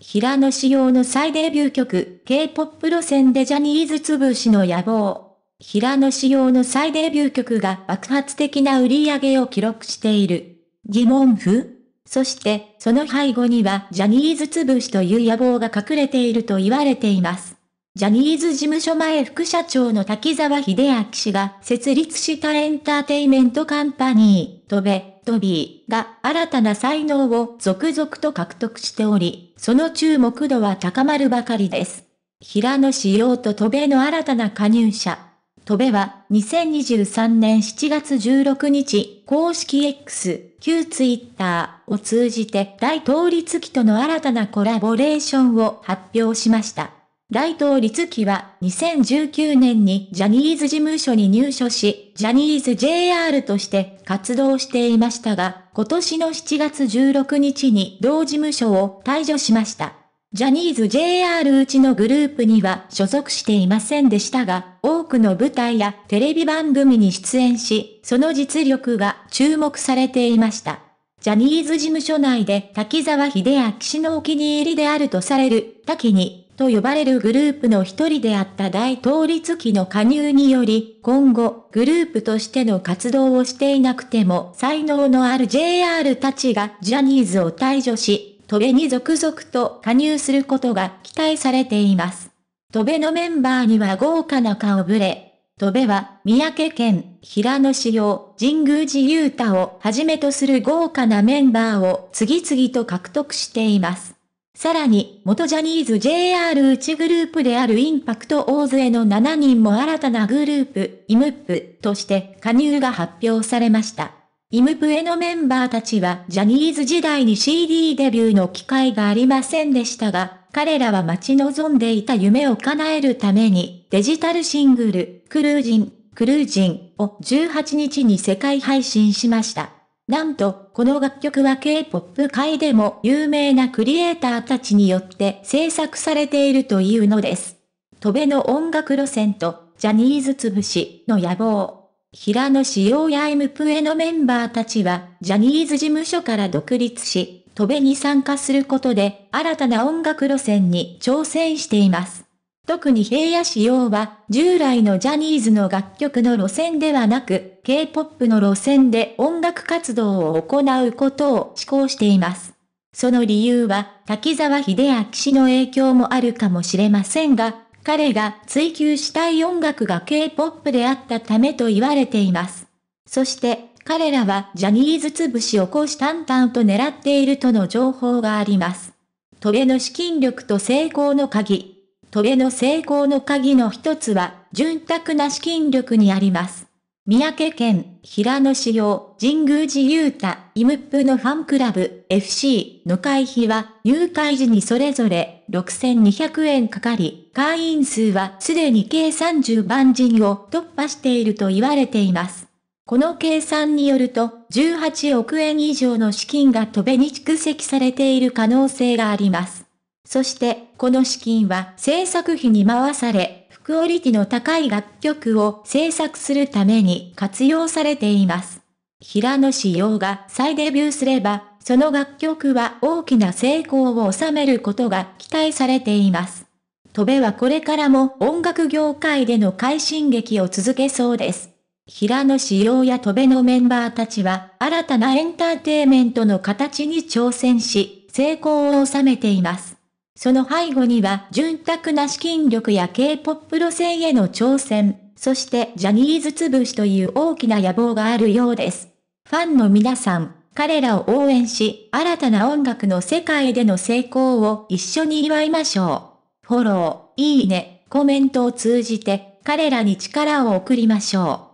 平野紫耀の再デビュー曲、K-POP 路線でジャニーズ潰しの野望。平野紫耀の再デビュー曲が爆発的な売り上げを記録している。疑問符そして、その背後にはジャニーズ潰しという野望が隠れていると言われています。ジャニーズ事務所前副社長の滝沢秀明氏が設立したエンターテイメントカンパニー、とべ、トビーが新たな才能を続々と獲得しており、その注目度は高まるばかりです。平野仕様と戸部の新たな加入者。戸部は2023年7月16日、公式 X、旧 Twitter を通じて大統立機との新たなコラボレーションを発表しました。大東立樹は2019年にジャニーズ事務所に入所し、ジャニーズ JR として活動していましたが、今年の7月16日に同事務所を退所しました。ジャニーズ JR うちのグループには所属していませんでしたが、多くの舞台やテレビ番組に出演し、その実力が注目されていました。ジャニーズ事務所内で滝沢秀明氏のお気に入りであるとされる、滝にと呼ばれるグループの一人であった大統立機の加入により、今後、グループとしての活動をしていなくても、才能のある JR たちがジャニーズを退場し、トベに続々と加入することが期待されています。トベのメンバーには豪華な顔ぶれ。トベは、三宅県、平野市陽、神宮寺雄太をはじめとする豪華なメンバーを次々と獲得しています。さらに、元ジャニーズ j r 内グループであるインパクト大勢の7人も新たなグループ、イムップとして加入が発表されました。イムプへのメンバーたちはジャニーズ時代に CD デビューの機会がありませんでしたが、彼らは待ち望んでいた夢を叶えるために、デジタルシングル、クルージン、クルージンを18日に世界配信しました。なんと、この楽曲は K-POP 界でも有名なクリエイターたちによって制作されているというのです。戸辺の音楽路線と、ジャニーズ潰しの野望。平野紫耀や M プエのメンバーたちは、ジャニーズ事務所から独立し、戸辺に参加することで、新たな音楽路線に挑戦しています。特に平野仕様は、従来のジャニーズの楽曲の路線ではなく、K-POP の路線で音楽活動を行うことを志向しています。その理由は、滝沢秀明氏の影響もあるかもしれませんが、彼が追求したい音楽が K-POP であったためと言われています。そして、彼らはジャニーズ潰しを虎視眈々と狙っているとの情報があります。トレの資金力と成功の鍵。戸米の成功の鍵の一つは、潤沢な資金力にあります。三宅県、平野市用、神宮寺雄太、イムップのファンクラブ、FC の会費は、入会時にそれぞれ6200円かかり、会員数はすでに計30万人を突破していると言われています。この計算によると、18億円以上の資金が戸べに蓄積されている可能性があります。そして、この資金は制作費に回され、クオリティの高い楽曲を制作するために活用されています。平野紫耀が再デビューすれば、その楽曲は大きな成功を収めることが期待されています。戸部はこれからも音楽業界での快進撃を続けそうです。平野紫耀や戸部のメンバーたちは新たなエンターテイメントの形に挑戦し、成功を収めています。その背後には潤沢な資金力や K-POP 路線への挑戦、そしてジャニーズ潰しという大きな野望があるようです。ファンの皆さん、彼らを応援し、新たな音楽の世界での成功を一緒に祝いましょう。フォロー、いいね、コメントを通じて、彼らに力を送りましょう。